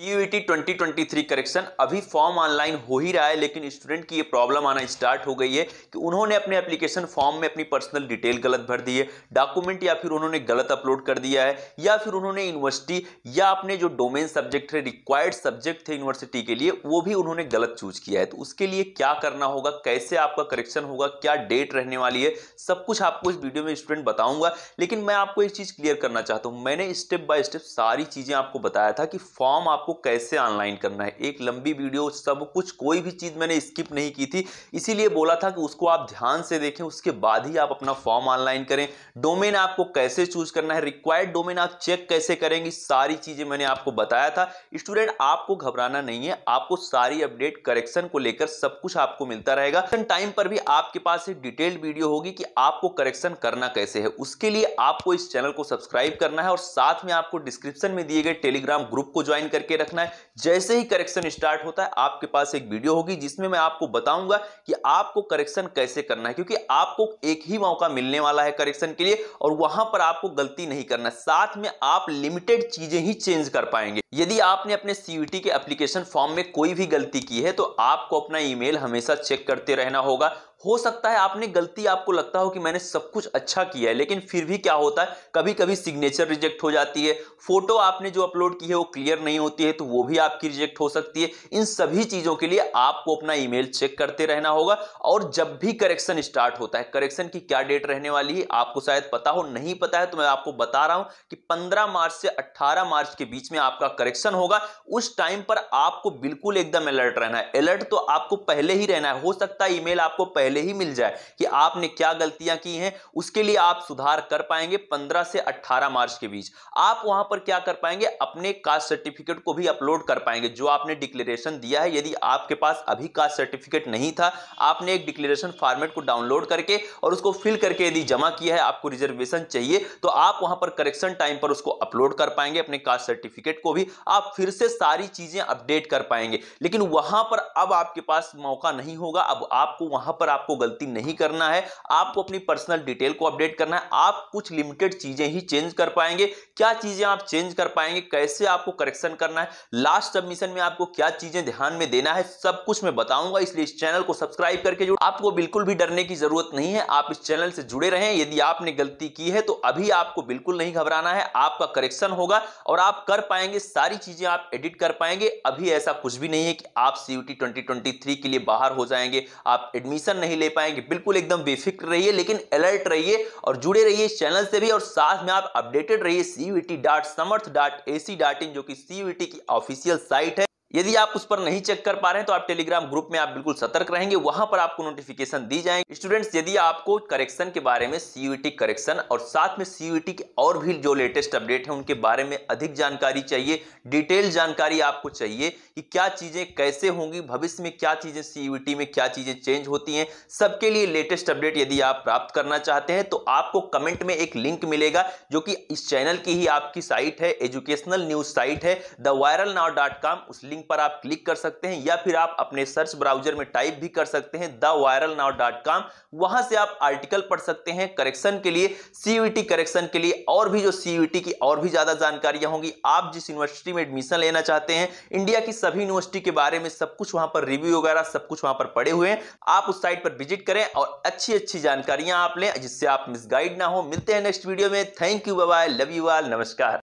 T ट्वेंटी ट्वेंटी थ्री करेक्शन अभी फॉर्म ऑनलाइन हो ही रहा है लेकिन स्टूडेंट की ये प्रॉब्लम आना स्टार्ट हो गई है कि उन्होंने अपने एप्लीकेशन फॉर्म में अपनी पर्सनल डिटेल गलत भर दी है डॉक्यूमेंट या फिर उन्होंने गलत अपलोड कर दिया है या फिर उन्होंने यूनिवर्सिटी या अपने जो डोमेन सब्जेक्ट थे रिक्वायर्ड सब्जेक्ट थे यूनिवर्सिटी के लिए वो भी उन्होंने गलत चूज किया है तो उसके लिए क्या करना होगा कैसे आपका करेक्शन होगा क्या डेट रहने वाली है सब कुछ आपको इस वीडियो में स्टूडेंट बताऊंगा लेकिन मैं आपको एक चीज़ क्लियर करना चाहता हूँ मैंने स्टेप बाय स्टेप सारी चीज़ें आपको बताया था कि फॉर्म आप आपको कैसे ऑनलाइन करना है एक लंबी वीडियो सब कुछ कोई भी चीज़ मैंने स्किप नहीं की थी इसीलिए बोला था कि उसको आप ध्यान से देखें उसके बाद ही आप अपना फॉर्म ऑनलाइन करें डोमेन आपको कैसे चूज करना है रिक्वायर्ड डोमेन आप चेक कैसे करेंगे सारी चीज़ें मैंने आपको बताया था स्टूडेंट आपको घबराना नहीं है आपको सारी अपडेट करेक्शन को लेकर सब कुछ आपको मिलता रहेगा टाइम पर भी आपके पास एक डिटेल्ड वीडियो होगी कि आपको करेक्शन करना कैसे है उसके लिए आपको इस चैनल को सब्सक्राइब करना है और साथ में आपको डिस्क्रिप्शन में दिए गए टेलीग्राम ग्रुप को ज्वाइन करके करके रखना है जैसे ही करेक्शन स्टार्ट होता है आपके पास एक वीडियो होगी जिसमें मैं आपको बताऊंगा कि आपको करेक्शन कैसे करना है क्योंकि आपको एक ही मौका मिलने वाला है करेक्शन के लिए और वहां पर आपको गलती नहीं करना साथ में आप लिमिटेड चीजें ही चेंज कर पाएंगे यदि आपने अपने सीयूटी के एप्लीकेशन फॉर्म में कोई भी गलती की है तो आपको अपना ईमेल हमेशा चेक करते रहना होगा हो सकता है आपने गलती आपको लगता हो कि मैंने सब कुछ अच्छा किया है लेकिन फिर भी क्या होता है कभी कभी सिग्नेचर रिजेक्ट हो जाती है फोटो आपने जो अपलोड की है वो क्लियर नहीं होती है तो वो भी आपकी रिजेक्ट हो सकती है इन सभी चीज़ों के लिए आपको अपना ईमेल चेक करते रहना होगा और जब भी करेक्शन स्टार्ट होता है करेक्शन की क्या डेट रहने वाली है आपको शायद पता हो नहीं पता है तो मैं आपको बता रहा हूं कि पंद्रह मार्च से अट्ठारह मार्च के बीच में आपका करेक्शन होगा उस टाइम पर आपको बिल्कुल एकदम अलर्ट रहना है अलर्ट तो आपको पहले ही रहना है हो सकता है ईमेल आपको पहले पहले ही मिल जाए कि आपने क्या गलतियां की हैं उसके लिए आप सुधार कर पाएंगे 15 से 18 मार्च के बीच आप वहां पर क्या कर पाएंगे अपने कास्ट सर्टिफिकेट को भी अपलोड कर पाएंगे जो आपने डिक्लेरेशन दिया है यदि आपके पास अभी कास्ट सर्टिफिकेट नहीं था आपने एक डिक्लेरेशन फॉर्मेट को डाउनलोड करके और उसको फिल करके यदि जमा किया है आपको रिजर्वेशन चाहिए तो आप वहां पर करेक्शन टाइम पर उसको अपलोड कर पाएंगे अपने कास्ट सर्टिफिकेट को भी आप फिर से सारी चीजें अपडेट कर पाएंगे लेकिन वहां पर अब आपके पास मौका नहीं होगा अब आपको वहां पर आप आपको गलती नहीं करना है आपको अपनी पर्सनल डिटेल को अपडेट करना है आप कुछ लिमिटेड चीज़ें ही चेंज कर पाएंगे क्या चीज़ें आप चेंज कर पाएंगे कैसे आपको करेक्शन करना है लास्ट सबमिशन में आपको क्या चीज़ें ध्यान में देना है सब कुछ मैं बताऊंगा इसलिए इस चैनल को सब्सक्राइब करके जो आपको बिल्कुल भी डरने की ज़रूरत नहीं है आप इस चैनल से जुड़े रहें यदि आपने गलती की है तो अभी आपको बिल्कुल नहीं घबराना है आपका करेक्शन होगा और आप कर पाएंगे सारी चीज़ें आप एडिट कर पाएंगे अभी ऐसा कुछ भी नहीं है कि आप सीयूटी 2023 के लिए बाहर हो जाएंगे आप एडमिशन नहीं नहीं ले पाएंगे बिल्कुल एकदम बेफिक्र रहिए लेकिन अलर्ट रहिए और जुड़े रहिए इस चैनल से भी और साथ में आप अपडेटेड रहिए C dot Samarth dot A C dot in जो कि सी की ऑफिशियल साइट है यदि आप उस पर नहीं चेक कर पा रहे हैं तो आप टेलीग्राम ग्रुप में आप बिल्कुल सतर्क रहेंगे वहां पर आपको नोटिफिकेशन दी जाएंगे स्टूडेंट्स यदि आपको करेक्शन के बारे में सीयूटी करेक्शन और साथ में सीयूटी के और भी जो लेटेस्ट अपडेट है उनके बारे में अधिक जानकारी चाहिए डिटेल जानकारी आपको चाहिए कि क्या चीजें कैसे होंगी भविष्य में क्या चीजें सीयूटी में क्या चीजें चेंज होती हैं सबके लिए लेटेस्ट अपडेट यदि आप प्राप्त करना चाहते हैं तो आपको कमेंट में एक लिंक मिलेगा जो कि इस चैनल की ही आपकी साइट है एजुकेशनल न्यूज साइट है the viral now dot com उस लिंक लिंक पर आप क्लिक कर सकते हैं या फिर आप अपने सर्च ब्राउजर में टाइप भी कर सकते हैं the viral now dot com वहां से आप आर्टिकल पढ़ सकते हैं करेक्शन के लिए सीयूटी करेक्शन के लिए और भी जो सीयूटी की और भी ज़्यादा जानकारियां होंगी आप जिस यूनिवर्सिटी में एडमिशन लेना चाहते हैं इंडिया की सभी यूनिवर्सिटी के बारे में सब कुछ वहां पर रिव्यू वगैरह सब कुछ वहां पर पड़े हुए हैं आप उस साइट पर विजिट करें और अच्छी अच्छी जानकारियां आप लें जिससे आप मिसगाइड ना हो मिलते हैं नेक्स्ट वीडियो में thank you bye love you all नमस्कार